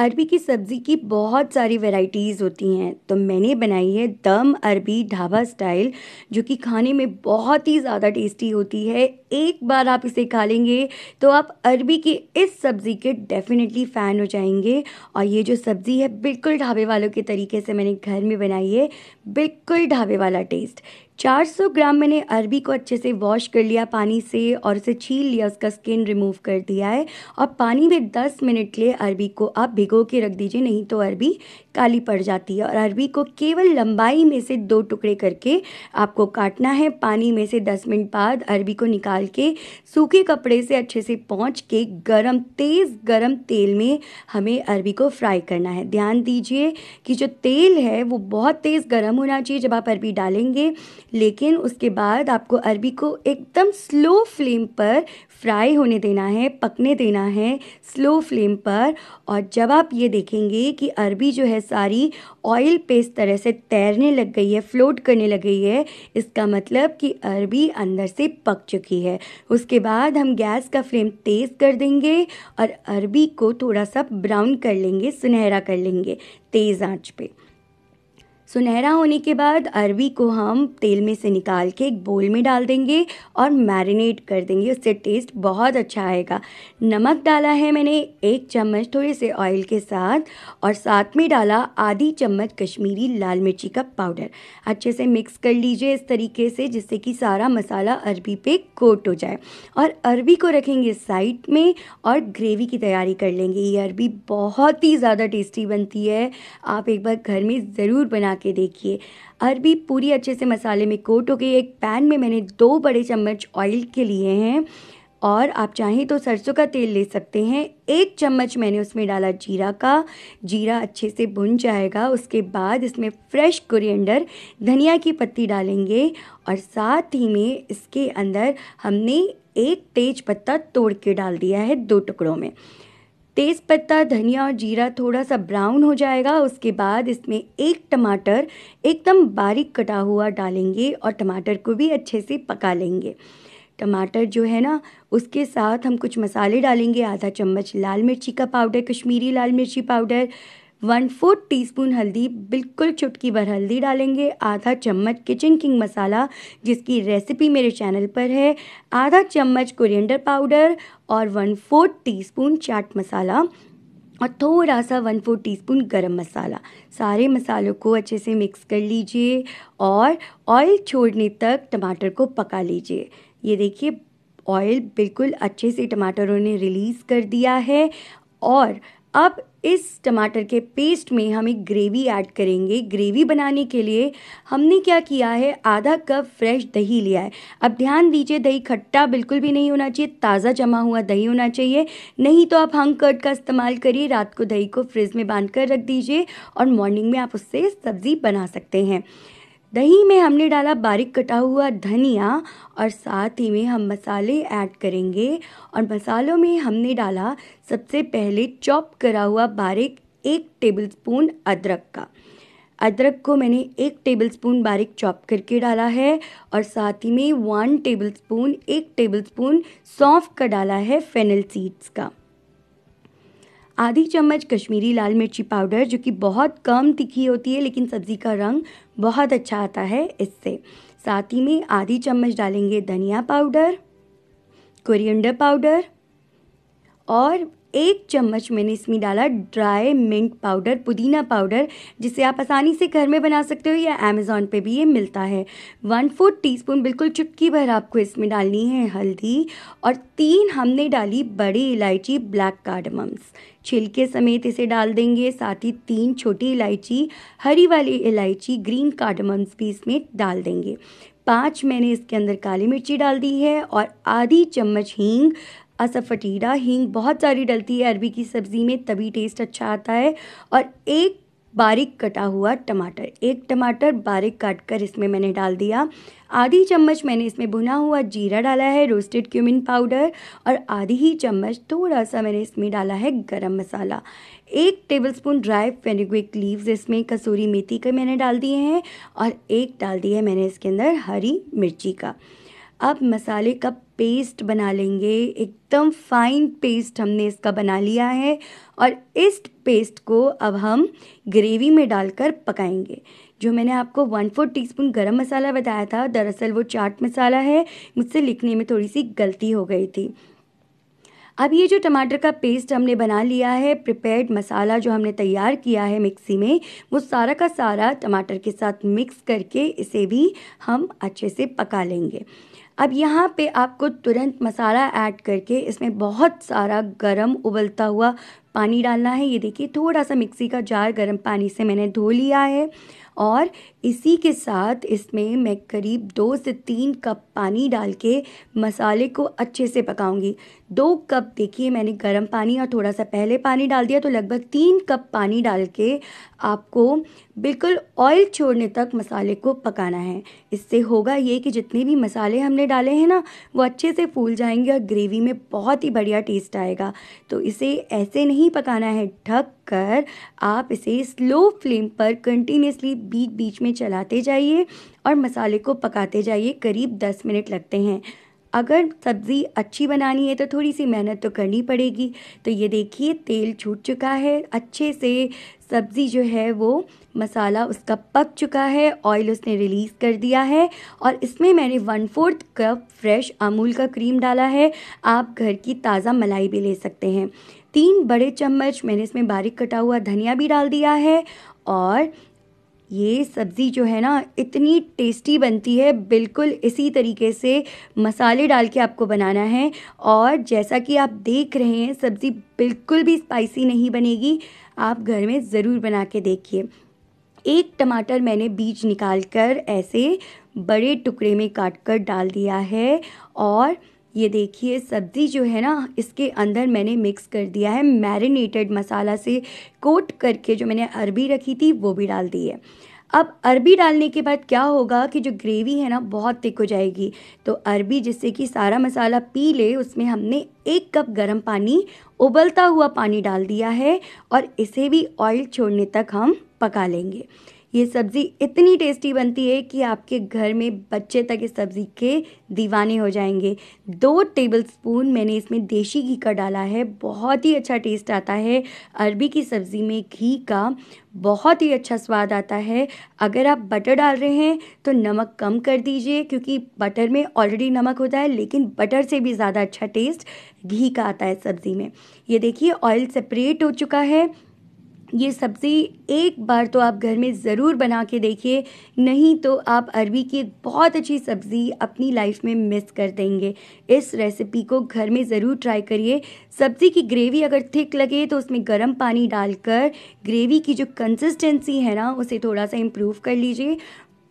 अरबी की सब्ज़ी की बहुत सारी वैराइटीज़ होती हैं तो मैंने बनाई है दम अरबी ढाबा स्टाइल जो कि खाने में बहुत ही ज़्यादा टेस्टी होती है एक बार आप इसे खा लेंगे तो आप अरबी की इस सब्ज़ी के डेफिनेटली फ़ैन हो जाएंगे और ये जो सब्ज़ी है बिल्कुल ढाबे वालों के तरीके से मैंने घर में बनाई है बिल्कुल ढाबे वाला टेस्ट 400 ग्राम मैंने अरबी को अच्छे से वॉश कर लिया पानी से और उसे छील लिया उसका स्किन रिमूव कर दिया है और पानी में 10 मिनट लिए अरबी को आप भिगो के रख दीजिए नहीं तो अरबी काली पड़ जाती है और अरबी को केवल लंबाई में से दो टुकड़े करके आपको काटना है पानी में से 10 मिनट बाद अरबी को निकाल के सूखे कपड़े से अच्छे से पहुँच के गर्म तेज़ गर्म तेल में हमें अरबी को फ्राई करना है ध्यान दीजिए कि जो तेल है वो बहुत तेज़ गर्म होना चाहिए जब आप अरबी डालेंगे लेकिन उसके बाद आपको अरबी को एकदम स्लो फ्लेम पर फ्राई होने देना है पकने देना है स्लो फ्लेम पर और जब आप ये देखेंगे कि अरबी जो है सारी ऑयल पेस्ट तरह से तैरने लग गई है फ्लोट करने लग गई है इसका मतलब कि अरबी अंदर से पक चुकी है उसके बाद हम गैस का फ्लेम तेज़ कर देंगे और अरबी को थोड़ा सा ब्राउन कर लेंगे सुनहरा कर लेंगे तेज़ आँच पर सुनहरा होने के बाद अरबी को हम तेल में से निकाल के एक बोल में डाल देंगे और मैरिनेट कर देंगे उससे टेस्ट बहुत अच्छा आएगा नमक डाला है मैंने एक चम्मच थोड़े से ऑयल के साथ और साथ में डाला आधी चम्मच कश्मीरी लाल मिर्ची का पाउडर अच्छे से मिक्स कर लीजिए इस तरीके से जिससे कि सारा मसाला अरबी पे कोट हो जाए और अरबी को रखेंगे साइड में और ग्रेवी की तैयारी कर लेंगे ये अरबी बहुत ही ज़्यादा टेस्टी बनती है आप एक बार घर में ज़रूर बना के देखिए अरबी पूरी अच्छे से मसाले में कोट हो गई एक पैन में मैंने दो बड़े चम्मच ऑयल के लिए हैं और आप चाहें तो सरसों का तेल ले सकते हैं एक चम्मच मैंने उसमें डाला जीरा का जीरा अच्छे से भुन जाएगा उसके बाद इसमें फ्रेश कुरियंडर धनिया की पत्ती डालेंगे और साथ ही में इसके अंदर हमने एक तेज पत्ता तोड़ के डाल दिया है दो टुकड़ों में तेज़ पत्ता धनिया और जीरा थोड़ा सा ब्राउन हो जाएगा उसके बाद इसमें एक टमाटर एकदम बारीक कटा हुआ डालेंगे और टमाटर को भी अच्छे से पका लेंगे टमाटर जो है ना उसके साथ हम कुछ मसाले डालेंगे आधा चम्मच लाल मिर्ची का पाउडर कश्मीरी लाल मिर्ची powder one fourth teaspoon हल्दी बिल्कुल चुटकी भर हल्दी डालेंगे आधा चम्मच किचन किंग मसाला जिसकी रेसिपी मेरे चैनल पर है आधा चम्मच कोरिएंडर पाउडर और one fourth teaspoon chaat masala और थोड़ा सा वन फोर टीस्पून गरम मसाला सारे मसालों को अच्छे से मिक्स कर लीजिए और ऑयल छोड़ने तक टमाटर को पका लीजिए ये देखिए ऑयल बिल्कुल अच्छे से टमाटरों ने रिलीज़ कर दिया है और अब इस टमाटर के पेस्ट में हम एक ग्रेवी ऐड करेंगे ग्रेवी बनाने के लिए हमने क्या किया है आधा कप फ्रेश दही लिया है अब ध्यान दीजिए दही खट्टा बिल्कुल भी नहीं होना चाहिए ताज़ा जमा हुआ दही होना चाहिए नहीं तो आप हंग कर्ट का इस्तेमाल करिए रात को दही को फ्रिज में बांध कर रख दीजिए और मॉर्निंग में आप उससे सब्ज़ी बना सकते हैं दही में हमने डाला बारीक कटा हुआ धनिया और साथ ही में हम मसाले ऐड करेंगे और मसालों में हमने डाला सबसे पहले चॉप करा हुआ बारीक एक टेबलस्पून अदरक का अदरक को मैंने एक टेबलस्पून बारीक चॉप करके डाला है और साथ ही में वन टेबलस्पून एक टेबलस्पून सौंफ का डाला है फेनल सीड्स का आधी चम्मच कश्मीरी लाल मिर्ची पाउडर जो कि बहुत कम तीखी होती है लेकिन सब्ज़ी का रंग बहुत अच्छा आता है इससे साथ ही में आधी चम्मच डालेंगे धनिया पाउडर कोरिएंडर पाउडर और एक चम्मच मैंने इसमें डाला ड्राई मिंट पाउडर पुदीना पाउडर जिसे आप आसानी से घर में बना सकते हो या अमेज़ोन पे भी ये मिलता है वन फोर्थ टीस्पून बिल्कुल चुटकी भर आपको इसमें डालनी है हल्दी और तीन हमने डाली बड़ी इलायची ब्लैक कार्डमम्स छिलके समेत इसे डाल देंगे साथ ही तीन छोटी इलायची हरी वाली इलायची ग्रीन कार्डमम्स भी इसमें डाल देंगे पाँच मैंने इसके अंदर काली मिर्ची डाल दी है और आधी चम्मच हींग असफटीरा हींग बहुत सारी डलती है अरबी की सब्ज़ी में तभी टेस्ट अच्छा आता है और एक बारीक कटा हुआ टमाटर एक टमाटर बारीक काट कर इसमें मैंने डाल दिया आधी चम्मच मैंने इसमें भुना हुआ जीरा डाला है रोस्टेड क्यूमिन पाउडर और आधी ही चम्मच थोड़ा सा मैंने इसमें डाला है गरम मसाला एक टेबलस्पून ड्राई फेनिक्विक लीव्स इसमें कसूरी मेथी के मैंने डाल दिए हैं और एक डाल दिया है मैंने इसके अंदर हरी मिर्ची का अब मसाले का पेस्ट बना लेंगे एकदम फाइन पेस्ट हमने इसका बना लिया है और इस पेस्ट को अब हम ग्रेवी में डालकर पकाएंगे जो मैंने आपको वन फोर टीस्पून गरम मसाला बताया था दरअसल वो चाट मसाला है मुझसे लिखने में थोड़ी सी गलती हो गई थी अब ये जो टमाटर का पेस्ट हमने बना लिया है प्रिपेयर्ड मसाला जो हमने तैयार किया है मिक्सी में वो सारा का सारा टमाटर के साथ मिक्स करके इसे भी हम अच्छे से पका लेंगे अब यहाँ पे आपको तुरंत मसाला ऐड करके इसमें बहुत सारा गरम उबलता हुआ पानी डालना है ये देखिए थोड़ा सा मिक्सी का जार गरम पानी से मैंने धो लिया है और इसी के साथ इसमें मैं करीब दो से तीन कप पानी डाल के मसाले को अच्छे से पकाऊंगी दो कप देखिए मैंने गर्म पानी और थोड़ा सा पहले पानी डाल दिया तो लगभग तीन कप पानी डाल के आपको बिल्कुल ऑयल छोड़ने तक मसाले को पकाना है इससे होगा ये कि जितने भी मसाले हमने डाले हैं ना वो अच्छे से फूल जाएंगे और ग्रेवी में बहुत ही बढ़िया टेस्ट आएगा तो इसे ऐसे नहीं पकाना है ढक कर आप इसे स्लो फ्लेम पर कंटिन्यूसली बीच बीच में चलाते जाइए और मसाले को पकाते जाइए करीब दस मिनट लगते हैं अगर सब्ज़ी अच्छी बनानी है तो थोड़ी सी मेहनत तो करनी पड़ेगी तो ये देखिए तेल छूट चुका है अच्छे से सब्ज़ी जो है वो मसाला उसका पक चुका है ऑयल उसने रिलीज़ कर दिया है और इसमें मैंने one fourth cup fresh Amul का क्रीम डाला है आप घर की ताज़ा मलाई भी ले सकते हैं तीन बड़े चम्मच मैंने इसमें बारीक कटा हुआ धनिया भी डाल दिया है और ये सब्ज़ी जो है ना इतनी टेस्टी बनती है बिल्कुल इसी तरीके से मसाले डाल के आपको बनाना है और जैसा कि आप देख रहे हैं सब्ज़ी बिल्कुल भी स्पाइसी नहीं बनेगी आप घर में ज़रूर बना के देखिए एक टमाटर मैंने बीज निकाल कर ऐसे बड़े टुकड़े में काट कर डाल दिया है और ये देखिए सब्ज़ी जो है ना इसके अंदर मैंने मिक्स कर दिया है मैरिनेटेड मसाला से कोट करके जो मैंने अरबी रखी थी वो भी डाल दी है अब अरबी डालने के बाद क्या होगा कि जो ग्रेवी है ना बहुत थिक हो जाएगी तो अरबी जिससे कि सारा मसाला पी ले उसमें हमने एक कप गर्म पानी उबलता हुआ पानी डाल दिया है और इसे भी ऑयल छोड़ने तक हम पका लेंगे ये सब्ज़ी इतनी टेस्टी बनती है कि आपके घर में बच्चे तक इस सब्ज़ी के दीवाने हो जाएंगे दो टेबल स्पून मैंने इसमें देशी घी का डाला है बहुत ही अच्छा टेस्ट आता है अरबी की सब्ज़ी में घी का बहुत ही अच्छा स्वाद आता है अगर आप बटर डाल रहे हैं तो नमक कम कर दीजिए क्योंकि बटर में ऑलरेडी नमक होता है लेकिन बटर से भी ज़्यादा अच्छा टेस्ट घी का आता है सब्ज़ी में ये देखिए ऑयल सेपरेट हो चुका है ये सब्ज़ी एक बार तो आप घर में ज़रूर बना के देखिए नहीं तो आप अरबी की बहुत अच्छी सब्ज़ी अपनी लाइफ में मिस कर देंगे इस रेसिपी को घर में ज़रूर ट्राई करिए सब्ज़ी की ग्रेवी अगर थिक लगे तो उसमें गर्म पानी डालकर ग्रेवी की जो कंसिस्टेंसी है ना उसे थोड़ा सा इम्प्रूव कर लीजिए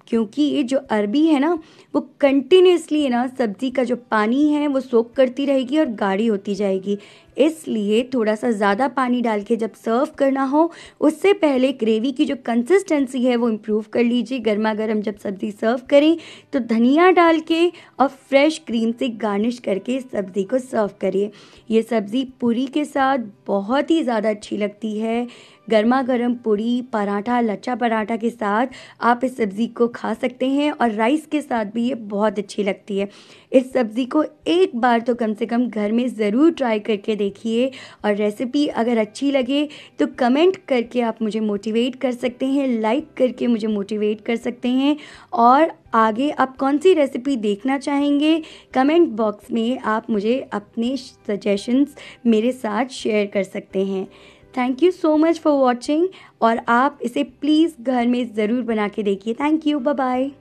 क्योंकि ये जो अरबी है ना वो कंटिन्यूसली ना सब्ज़ी का जो पानी है वो सोख करती रहेगी और गाढ़ी होती जाएगी इसलिए थोड़ा सा ज़्यादा पानी डाल के जब सर्व करना हो उससे पहले ग्रेवी की जो कंसिस्टेंसी है वो इम्प्रूव कर लीजिए गर्मा गर्म जब सब्ज़ी सर्व करें तो धनिया डाल के और फ्रेश क्रीम से गार्निश करके इस सब्ज़ी को सर्व करिए ये सब्ज़ी पूरी के साथ बहुत ही ज़्यादा अच्छी लगती है गर्मा गर्म पूरी पराठा लच्छा पराठा के साथ आप इस सब्ज़ी को खा सकते हैं और राइस के साथ भी ये बहुत अच्छी लगती है इस सब्ज़ी को एक बार तो कम से कम घर में ज़रूर ट्राई करके देखें देखिए और रेसिपी अगर अच्छी लगे तो कमेंट करके आप मुझे मोटिवेट कर सकते हैं लाइक करके मुझे मोटिवेट कर सकते हैं और आगे आप कौन सी रेसिपी देखना चाहेंगे कमेंट बॉक्स में आप मुझे अपने सजेशंस मेरे साथ शेयर कर सकते हैं thank you so much for watching और आप इसे प्लीज़ घर में ज़रूर बना के देखिए थैंक यू बाय